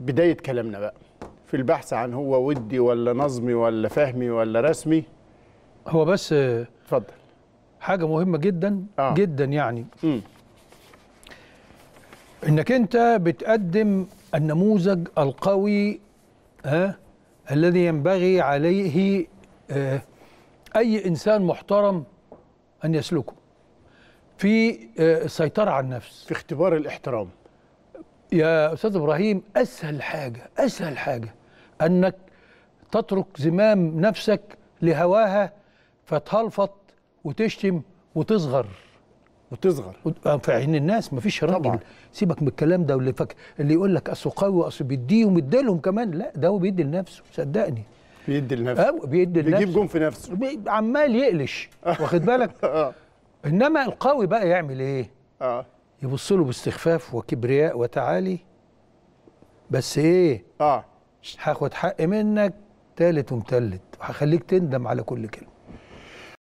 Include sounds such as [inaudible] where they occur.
بداية كلامنا بقى في البحث عن هو ودي ولا نظمي ولا فهمي ولا رسمي هو بس اتفضل حاجة مهمة جدا آه. جدا يعني م. انك انت بتقدم النموذج القوي ها الذي ينبغي عليه آه اي انسان محترم ان يسلكه في آه السيطره على النفس في اختبار الاحترام يا استاذ ابراهيم اسهل حاجه اسهل حاجه انك تترك زمام نفسك لهواها فتهلفط وتشتم وتصغر وتصغر آه، في عين الناس مفيش راجل طبعا. سيبك من الكلام ده واللي فك... اللي يقول لك اصل قوي اصل بيديهم ادالهم كمان لا ده هو بيدي لنفسه صدقني بيدي لنفسه أو آه، بيدي لنفسه بيجيب جون في نفسه عمال يقلش واخد بالك [laughs] آه. انما القوي بقى يعمل ايه؟ اه يبص له باستخفاف وكبرياء وتعالي بس ايه اه هاخد حق منك تالت ومتلت وهخليك تندم على كل كلمه